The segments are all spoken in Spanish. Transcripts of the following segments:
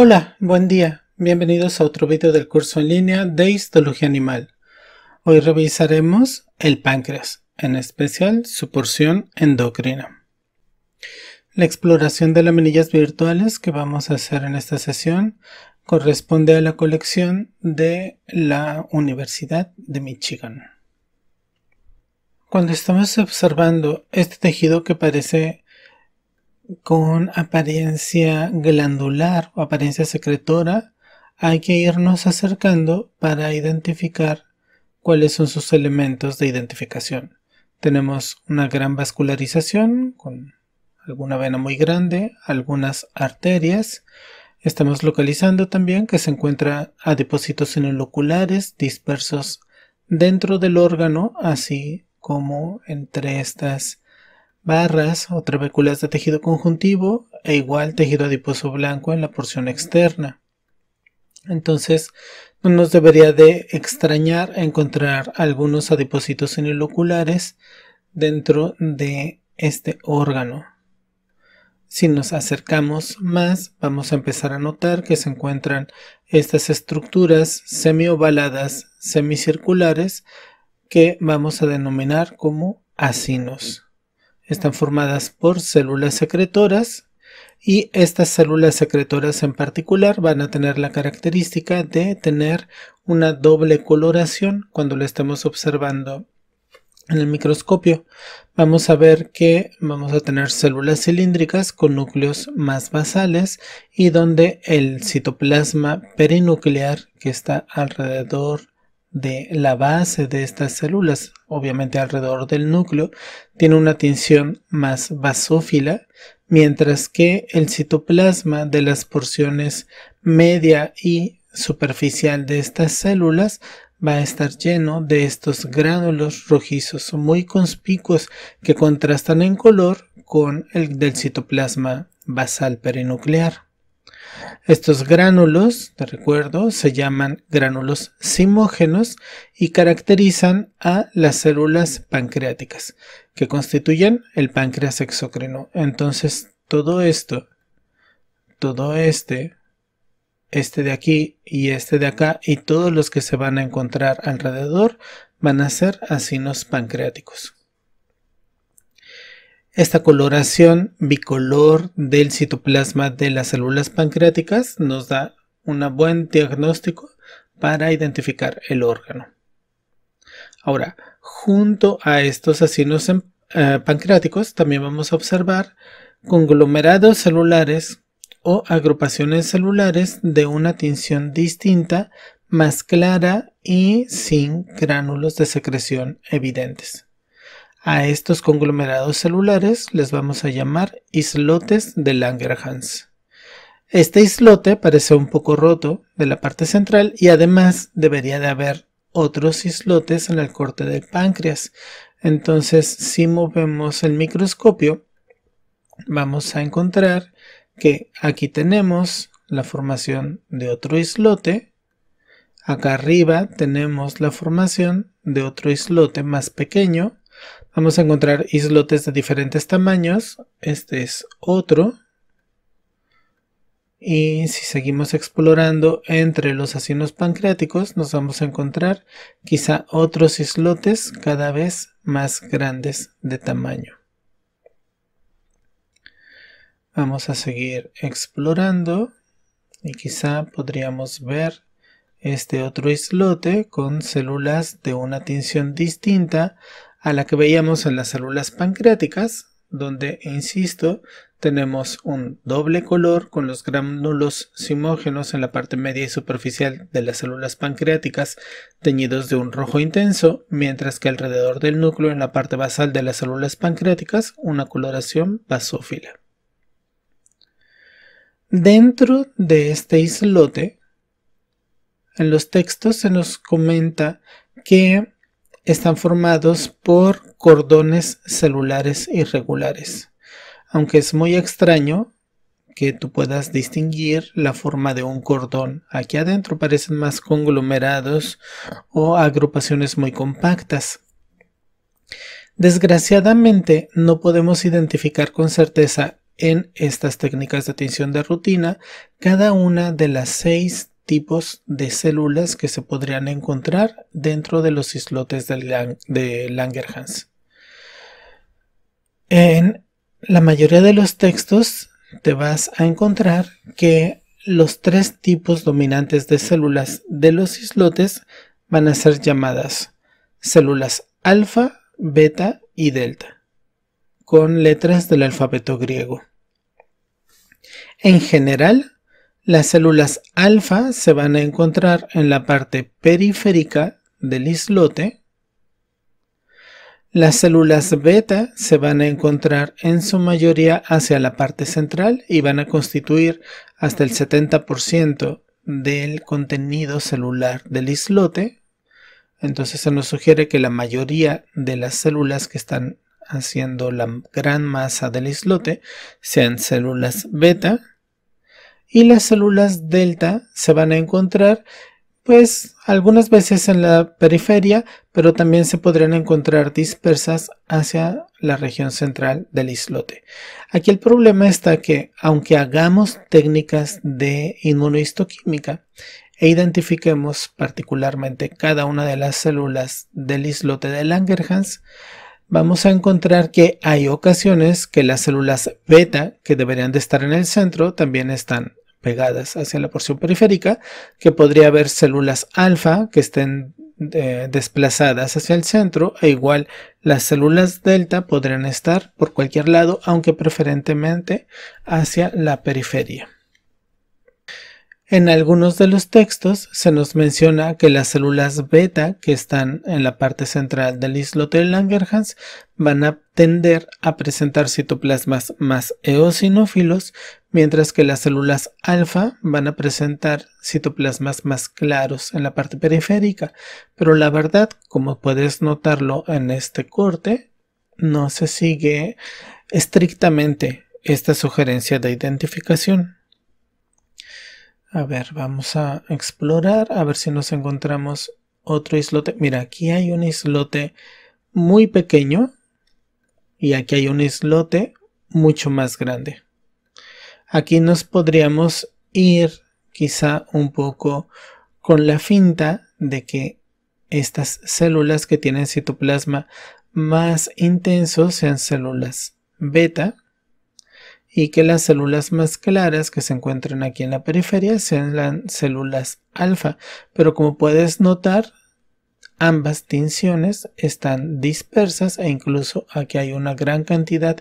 Hola, buen día. Bienvenidos a otro video del curso en línea de Histología Animal. Hoy revisaremos el páncreas, en especial su porción endocrina. La exploración de laminillas virtuales que vamos a hacer en esta sesión corresponde a la colección de la Universidad de Michigan. Cuando estamos observando este tejido que parece con apariencia glandular o apariencia secretora, hay que irnos acercando para identificar cuáles son sus elementos de identificación. Tenemos una gran vascularización con alguna vena muy grande, algunas arterias. Estamos localizando también que se encuentra a depósitos inoculares dispersos dentro del órgano, así como entre estas barras o trabéculas de tejido conjuntivo e igual tejido adiposo blanco en la porción externa. Entonces, no nos debería de extrañar encontrar algunos adipositos siniloculares dentro de este órgano. Si nos acercamos más, vamos a empezar a notar que se encuentran estas estructuras semiovaladas semicirculares que vamos a denominar como asinos. Están formadas por células secretoras y estas células secretoras en particular van a tener la característica de tener una doble coloración cuando lo estemos observando en el microscopio. Vamos a ver que vamos a tener células cilíndricas con núcleos más basales y donde el citoplasma perinuclear que está alrededor de la base de estas células, obviamente alrededor del núcleo, tiene una tinción más basófila, mientras que el citoplasma de las porciones media y superficial de estas células va a estar lleno de estos gránulos rojizos muy conspicuos que contrastan en color con el del citoplasma basal perinuclear. Estos gránulos, te recuerdo, se llaman gránulos simógenos y caracterizan a las células pancreáticas que constituyen el páncreas exocrino. Entonces, todo esto, todo este, este de aquí y este de acá y todos los que se van a encontrar alrededor van a ser asinos pancreáticos. Esta coloración bicolor del citoplasma de las células pancreáticas nos da un buen diagnóstico para identificar el órgano. Ahora, junto a estos asinos em, eh, pancreáticos también vamos a observar conglomerados celulares o agrupaciones celulares de una tinción distinta, más clara y sin gránulos de secreción evidentes. A estos conglomerados celulares les vamos a llamar islotes de Langerhans. Este islote parece un poco roto de la parte central y además debería de haber otros islotes en el corte del páncreas. Entonces, si movemos el microscopio, vamos a encontrar que aquí tenemos la formación de otro islote. Acá arriba tenemos la formación de otro islote más pequeño Vamos a encontrar islotes de diferentes tamaños. Este es otro. Y si seguimos explorando entre los asinos pancreáticos, nos vamos a encontrar quizá otros islotes cada vez más grandes de tamaño. Vamos a seguir explorando y quizá podríamos ver este otro islote con células de una tinción distinta a la que veíamos en las células pancreáticas, donde, insisto, tenemos un doble color con los gránulos simógenos en la parte media y superficial de las células pancreáticas teñidos de un rojo intenso, mientras que alrededor del núcleo en la parte basal de las células pancreáticas una coloración basófila. Dentro de este islote, en los textos se nos comenta que están formados por cordones celulares irregulares, aunque es muy extraño que tú puedas distinguir la forma de un cordón. Aquí adentro parecen más conglomerados o agrupaciones muy compactas. Desgraciadamente no podemos identificar con certeza en estas técnicas de atención de rutina cada una de las seis tipos de células que se podrían encontrar dentro de los islotes de Langerhans. En la mayoría de los textos te vas a encontrar que los tres tipos dominantes de células de los islotes van a ser llamadas células alfa, beta y delta, con letras del alfabeto griego. En general, las células alfa se van a encontrar en la parte periférica del islote. Las células beta se van a encontrar en su mayoría hacia la parte central y van a constituir hasta el 70% del contenido celular del islote. Entonces se nos sugiere que la mayoría de las células que están haciendo la gran masa del islote sean células beta y las células delta se van a encontrar pues algunas veces en la periferia, pero también se podrían encontrar dispersas hacia la región central del islote. Aquí el problema está que aunque hagamos técnicas de inmunohistoquímica e identifiquemos particularmente cada una de las células del islote de Langerhans, vamos a encontrar que hay ocasiones que las células beta que deberían de estar en el centro también están pegadas hacia la porción periférica, que podría haber células alfa que estén eh, desplazadas hacia el centro e igual las células delta podrían estar por cualquier lado, aunque preferentemente hacia la periferia. En algunos de los textos se nos menciona que las células beta que están en la parte central del islote de Langerhans van a tender a presentar citoplasmas más eosinófilos, mientras que las células alfa van a presentar citoplasmas más claros en la parte periférica. Pero la verdad, como puedes notarlo en este corte, no se sigue estrictamente esta sugerencia de identificación. A ver, vamos a explorar a ver si nos encontramos otro islote. Mira, aquí hay un islote muy pequeño y aquí hay un islote mucho más grande. Aquí nos podríamos ir quizá un poco con la finta de que estas células que tienen citoplasma más intenso sean células beta y que las células más claras que se encuentran aquí en la periferia sean las células alfa. Pero como puedes notar, ambas tinciones están dispersas e incluso aquí hay una gran cantidad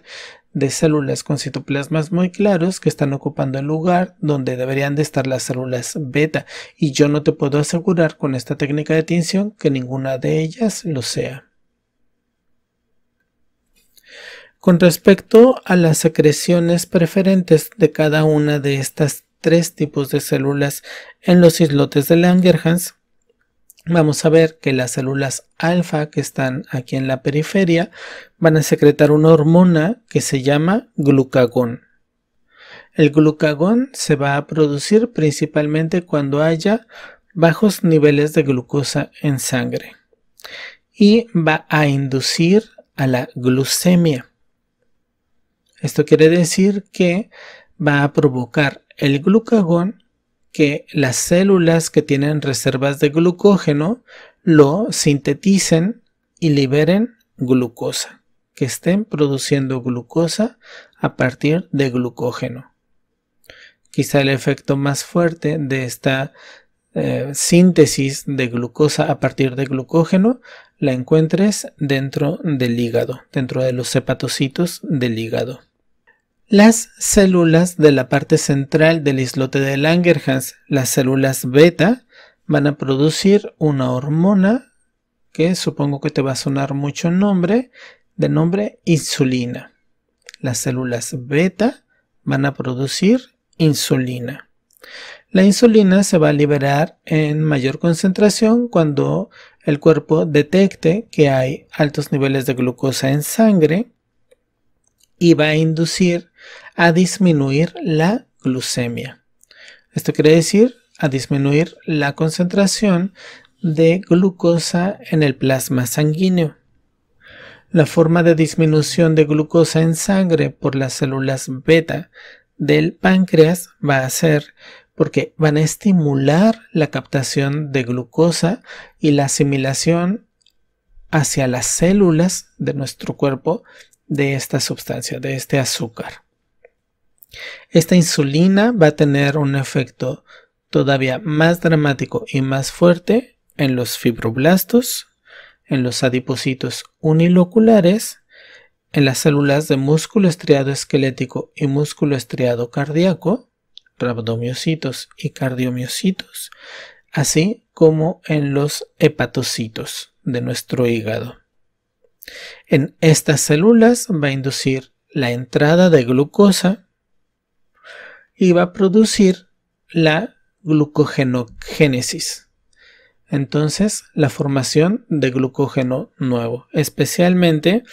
de células con citoplasmas muy claros que están ocupando el lugar donde deberían de estar las células beta y yo no te puedo asegurar con esta técnica de tinción que ninguna de ellas lo sea. Con respecto a las secreciones preferentes de cada una de estas tres tipos de células en los islotes de Langerhans, vamos a ver que las células alfa que están aquí en la periferia van a secretar una hormona que se llama glucagón. El glucagón se va a producir principalmente cuando haya bajos niveles de glucosa en sangre y va a inducir a la glucemia. Esto quiere decir que va a provocar el glucagón que las células que tienen reservas de glucógeno lo sinteticen y liberen glucosa, que estén produciendo glucosa a partir de glucógeno. Quizá el efecto más fuerte de esta eh, síntesis de glucosa a partir de glucógeno la encuentres dentro del hígado, dentro de los hepatocitos del hígado. Las células de la parte central del islote de Langerhans, las células beta, van a producir una hormona que supongo que te va a sonar mucho nombre, de nombre insulina. Las células beta van a producir insulina. La insulina se va a liberar en mayor concentración cuando el cuerpo detecte que hay altos niveles de glucosa en sangre y va a inducir a disminuir la glucemia. Esto quiere decir a disminuir la concentración de glucosa en el plasma sanguíneo. La forma de disminución de glucosa en sangre por las células beta del páncreas va a ser porque van a estimular la captación de glucosa y la asimilación hacia las células de nuestro cuerpo de esta sustancia, de este azúcar. Esta insulina va a tener un efecto todavía más dramático y más fuerte en los fibroblastos, en los adipocitos uniloculares, en las células de músculo estriado esquelético y músculo estriado cardíaco, Rabdomiocitos y cardiomiocitos, así como en los hepatocitos de nuestro hígado. En estas células va a inducir la entrada de glucosa y va a producir la glucogenogénesis. Entonces, la formación de glucógeno nuevo, especialmente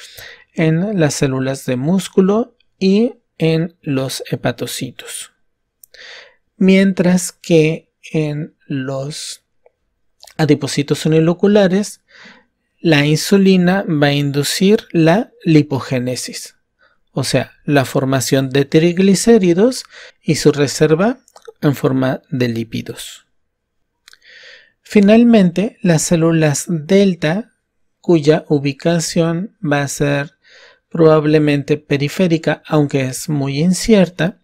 en las células de músculo y en los hepatocitos mientras que en los adipocitos uniloculares la insulina va a inducir la lipogénesis, o sea, la formación de triglicéridos y su reserva en forma de lípidos. Finalmente, las células delta, cuya ubicación va a ser probablemente periférica, aunque es muy incierta,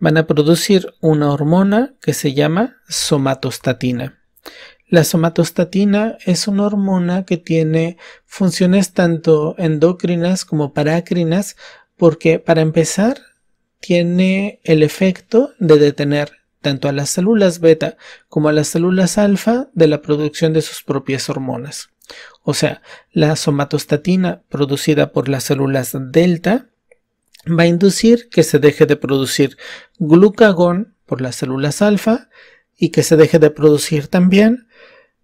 van a producir una hormona que se llama somatostatina. La somatostatina es una hormona que tiene funciones tanto endocrinas como parácrinas porque para empezar tiene el efecto de detener tanto a las células beta como a las células alfa de la producción de sus propias hormonas. O sea, la somatostatina producida por las células delta va a inducir que se deje de producir glucagón por las células alfa y que se deje de producir también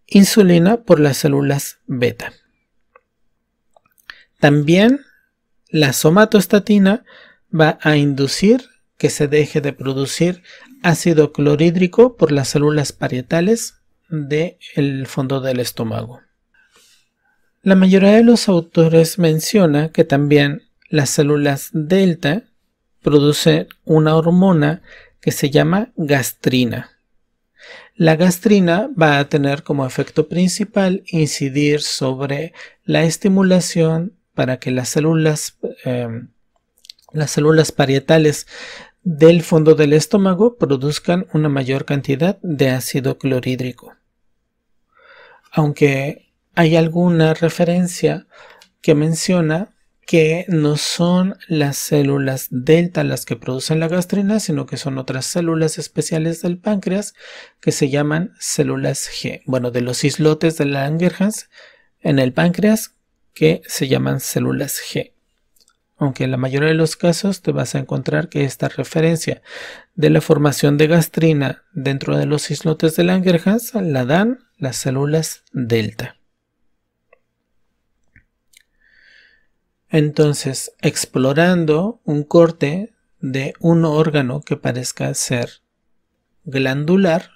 insulina por las células beta. También la somatostatina va a inducir que se deje de producir ácido clorhídrico por las células parietales del fondo del estómago. La mayoría de los autores menciona que también las células delta producen una hormona que se llama gastrina. La gastrina va a tener como efecto principal incidir sobre la estimulación para que las células, em, las células parietales del fondo del estómago produzcan una mayor cantidad de ácido clorhídrico. Aunque hay alguna referencia que menciona que no son las células delta las que producen la gastrina, sino que son otras células especiales del páncreas que se llaman células G. Bueno, de los islotes de Langerhans en el páncreas que se llaman células G. Aunque en la mayoría de los casos te vas a encontrar que esta referencia de la formación de gastrina dentro de los islotes de Langerhans la dan las células delta. Entonces, explorando un corte de un órgano que parezca ser glandular,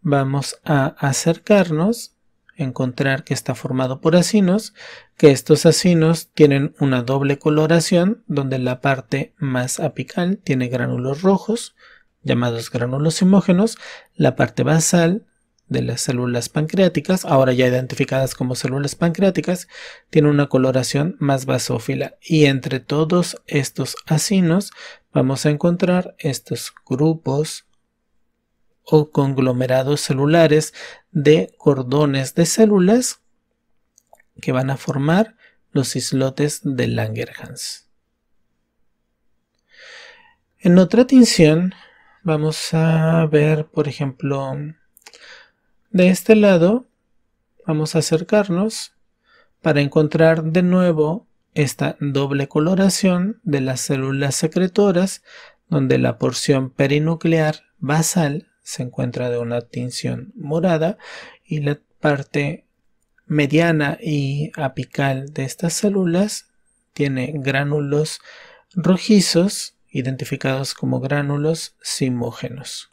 vamos a acercarnos, encontrar que está formado por acinos, que estos acinos tienen una doble coloración, donde la parte más apical tiene gránulos rojos, llamados gránulos simógenos, la parte basal de las células pancreáticas, ahora ya identificadas como células pancreáticas, tiene una coloración más basófila. Y entre todos estos acinos vamos a encontrar estos grupos o conglomerados celulares de cordones de células que van a formar los islotes de Langerhans. En otra tinción vamos a ver, por ejemplo, de este lado vamos a acercarnos para encontrar de nuevo esta doble coloración de las células secretoras donde la porción perinuclear basal se encuentra de una tinción morada y la parte mediana y apical de estas células tiene gránulos rojizos identificados como gránulos simógenos.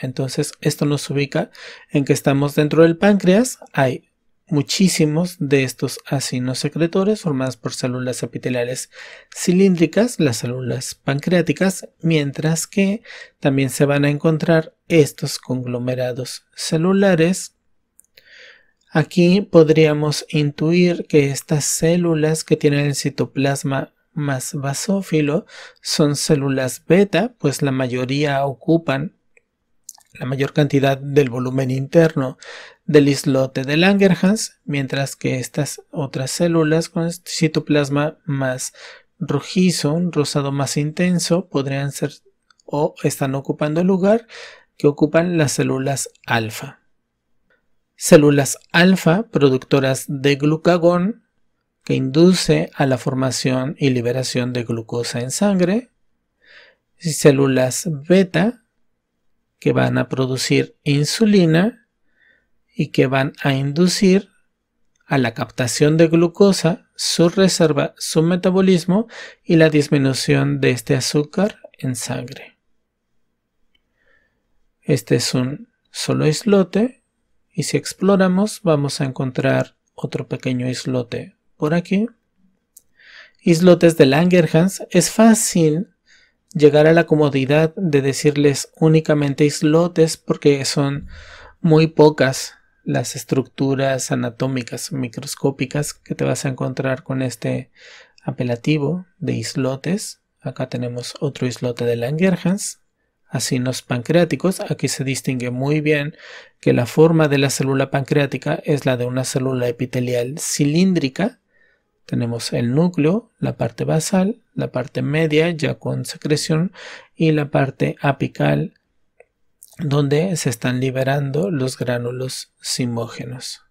Entonces, esto nos ubica en que estamos dentro del páncreas, hay muchísimos de estos acinos secretores formados por células epiteliales cilíndricas, las células pancreáticas, mientras que también se van a encontrar estos conglomerados celulares. Aquí podríamos intuir que estas células que tienen el citoplasma más basófilo son células beta, pues la mayoría ocupan la mayor cantidad del volumen interno del islote de Langerhans, mientras que estas otras células con este citoplasma más rojizo, un rosado más intenso, podrían ser o están ocupando el lugar que ocupan las células alfa. Células alfa productoras de glucagón que induce a la formación y liberación de glucosa en sangre. Células beta que van a producir insulina y que van a inducir a la captación de glucosa, su reserva, su metabolismo y la disminución de este azúcar en sangre. Este es un solo islote y si exploramos vamos a encontrar otro pequeño islote por aquí. Islotes de Langerhans es fácil llegar a la comodidad de decirles únicamente islotes porque son muy pocas las estructuras anatómicas microscópicas que te vas a encontrar con este apelativo de islotes. Acá tenemos otro islote de Langerhans, asinos pancreáticos. Aquí se distingue muy bien que la forma de la célula pancreática es la de una célula epitelial cilíndrica tenemos el núcleo, la parte basal, la parte media ya con secreción y la parte apical donde se están liberando los gránulos simógenos.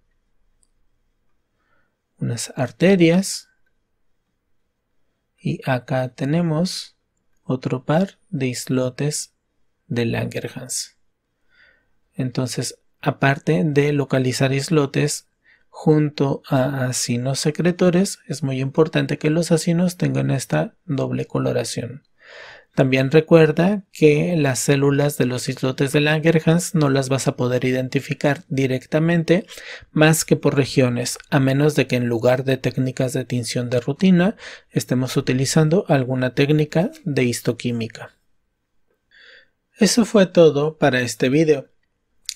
Unas arterias y acá tenemos otro par de islotes de Langerhans. Entonces, aparte de localizar islotes, junto a asinos secretores, es muy importante que los asinos tengan esta doble coloración. También recuerda que las células de los islotes de Langerhans no las vas a poder identificar directamente más que por regiones, a menos de que en lugar de técnicas de tinción de rutina estemos utilizando alguna técnica de histoquímica. Eso fue todo para este video.